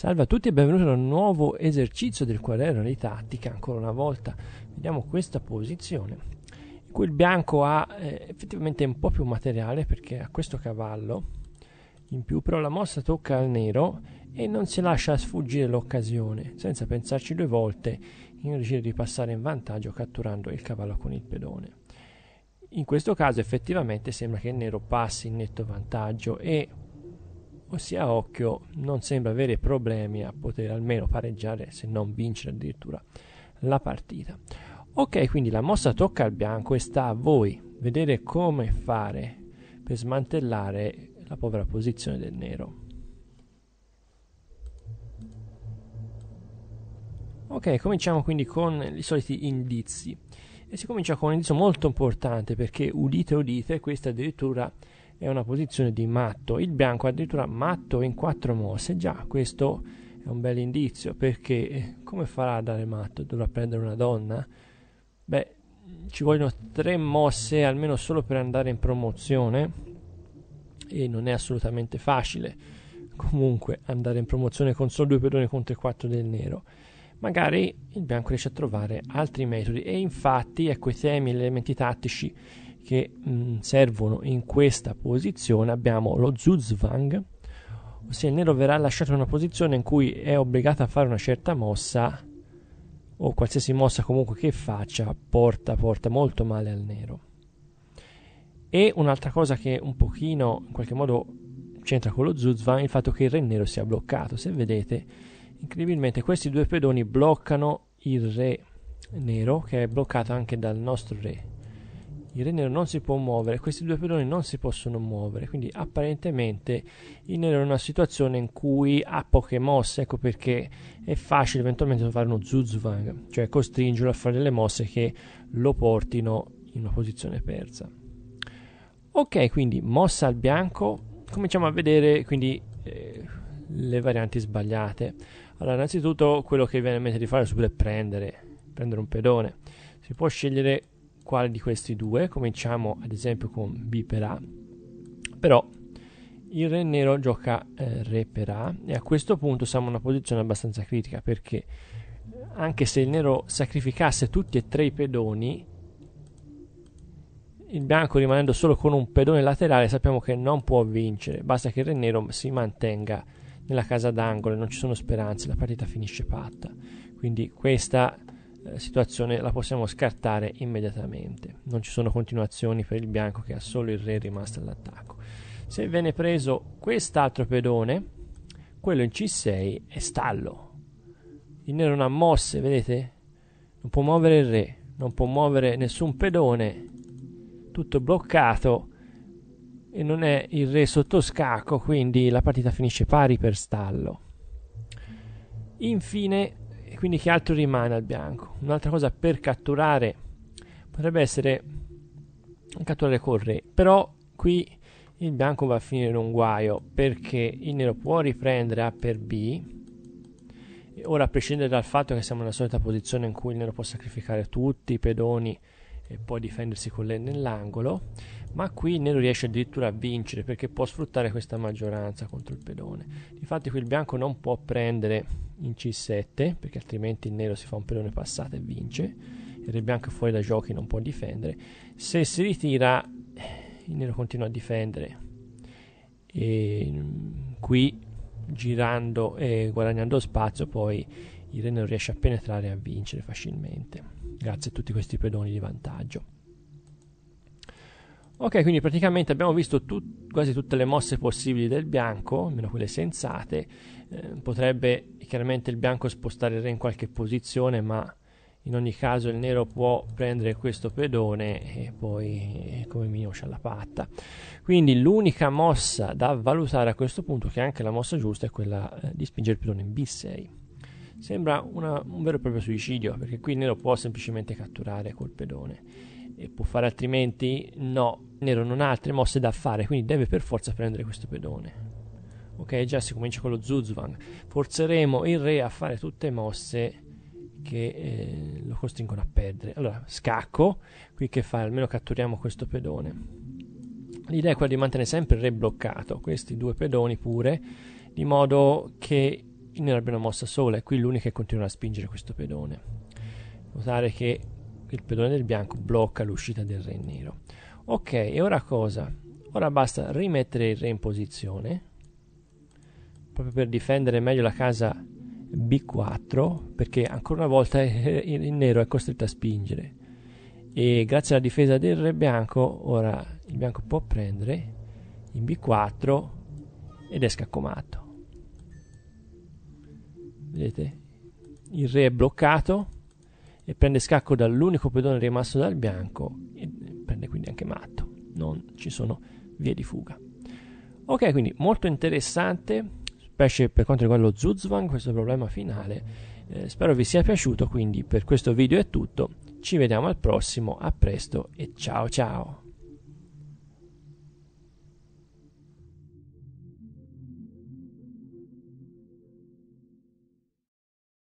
Salve a tutti e benvenuti a un nuovo esercizio del quaderno di tattica, ancora una volta vediamo questa posizione in cui il bianco ha eh, effettivamente un po' più materiale perché ha questo cavallo in più, però la mossa tocca al nero e non si lascia sfuggire l'occasione, senza pensarci due volte in riuscire di passare in vantaggio catturando il cavallo con il pedone. In questo caso effettivamente sembra che il nero passi in netto vantaggio e ossia Occhio non sembra avere problemi a poter almeno pareggiare se non vincere addirittura la partita. Ok, quindi la mossa tocca al bianco e sta a voi vedere come fare per smantellare la povera posizione del nero. Ok, cominciamo quindi con i soliti indizi. E si comincia con un indizio molto importante perché udite udite, questa addirittura è una posizione di matto, il bianco addirittura matto in quattro mosse, già questo è un bel indizio perché eh, come farà a dare matto? Dovrà prendere una donna? Beh, ci vogliono tre mosse almeno solo per andare in promozione e non è assolutamente facile comunque andare in promozione con solo due pedoni contro il 4 del nero magari il bianco riesce a trovare altri metodi e infatti ecco i temi, gli elementi tattici che mh, mm, servono in questa posizione abbiamo lo zuzwang, ossia il nero verrà lasciato in una posizione in cui è obbligato a fare una certa mossa o qualsiasi mossa comunque che faccia porta, porta molto male al nero. E un'altra cosa che un pochino in qualche modo c'entra con lo Zuzwang è il fatto che il re nero sia bloccato. Se vedete, incredibilmente questi due pedoni bloccano il re nero che è bloccato anche dal nostro re il re nero non si può muovere, questi due pedoni non si possono muovere, quindi apparentemente il nero è una situazione in cui ha poche mosse, ecco perché è facile eventualmente fare uno zuzvang, cioè costringerlo a fare delle mosse che lo portino in una posizione persa. Ok, quindi mossa al bianco, cominciamo a vedere quindi eh, le varianti sbagliate. Allora, innanzitutto quello che viene in mente di fare subito è prendere, prendere un pedone. Si può scegliere quale di questi due, cominciamo ad esempio con B per A, però il re nero gioca eh, re per A e a questo punto siamo in una posizione abbastanza critica perché eh, anche se il nero sacrificasse tutti e tre i pedoni, il bianco rimanendo solo con un pedone laterale sappiamo che non può vincere, basta che il re nero si mantenga nella casa d'angolo, non ci sono speranze, la partita finisce patta. Quindi questa eh, situazione la possiamo scartare immediatamente. Non ci sono continuazioni per il bianco che ha solo il re rimasto all'attacco. Se viene preso quest'altro pedone, quello in C6 è stallo. Il nero non ha mosse, vedete? Non può muovere il re, non può muovere nessun pedone, tutto bloccato e non è il re sotto scacco, quindi la partita finisce pari per stallo. Infine quindi che altro rimane al bianco? Un'altra cosa per catturare potrebbe essere catturare col re, però qui il bianco va a finire in un guaio perché il nero può riprendere A per B. Ora, a prescindere dal fatto che siamo nella solita posizione in cui il nero può sacrificare tutti i pedoni e poi difendersi con lei nell'angolo, ma qui il nero riesce addirittura a vincere perché può sfruttare questa maggioranza contro il pedone. Infatti qui il bianco non può prendere in C7 perché altrimenti il nero si fa un pelone passato e vince il re bianco fuori da giochi non può difendere se si ritira il nero continua a difendere e mm, qui girando e guadagnando spazio poi il re non riesce a penetrare e a vincere facilmente grazie a tutti questi pedoni di vantaggio Ok, quindi praticamente abbiamo visto tut- quasi tutte le mosse possibili del bianco, almeno quelle sensate. Eh, potrebbe chiaramente il bianco spostare il re in qualche posizione, ma in ogni caso il nero può prendere questo pedone e poi eh, come minimo c'è la patta. Quindi l'unica mossa da valutare a questo punto, che è anche la mossa giusta, è quella eh, di spingere il pedone in B6. Sembra una, un vero e proprio suicidio, perché qui il nero può semplicemente catturare col pedone e può fare altrimenti? No, Nero non ha altre mosse da fare, quindi deve per forza prendere questo pedone. Ok, già si comincia con lo Zuzvang. Forzeremo il re a fare tutte mosse che eh, lo costringono a perdere. Allora, scacco, qui che fa? Almeno catturiamo questo pedone. L'idea è quella di mantenere sempre il re bloccato, questi due pedoni pure, di modo che ne abbia una mossa sola e qui l'unica è continuare a spingere questo pedone. Notare che il pedone del bianco blocca l'uscita del re in nero. Ok, e ora cosa? Ora basta rimettere il re in posizione, proprio per difendere meglio la casa B4, perché ancora una volta il nero è costretto a spingere. E grazie alla difesa del re bianco, ora il bianco può prendere in B4 ed è scaccomato. Vedete? Il re è bloccato e prende scacco dall'unico pedone rimasto dal bianco e prende quindi anche matto. Non ci sono vie di fuga. Ok, quindi molto interessante, specie per quanto riguarda lo Zuzvan, questo problema finale. Eh, spero vi sia piaciuto, quindi per questo video è tutto. Ci vediamo al prossimo, a presto e ciao ciao!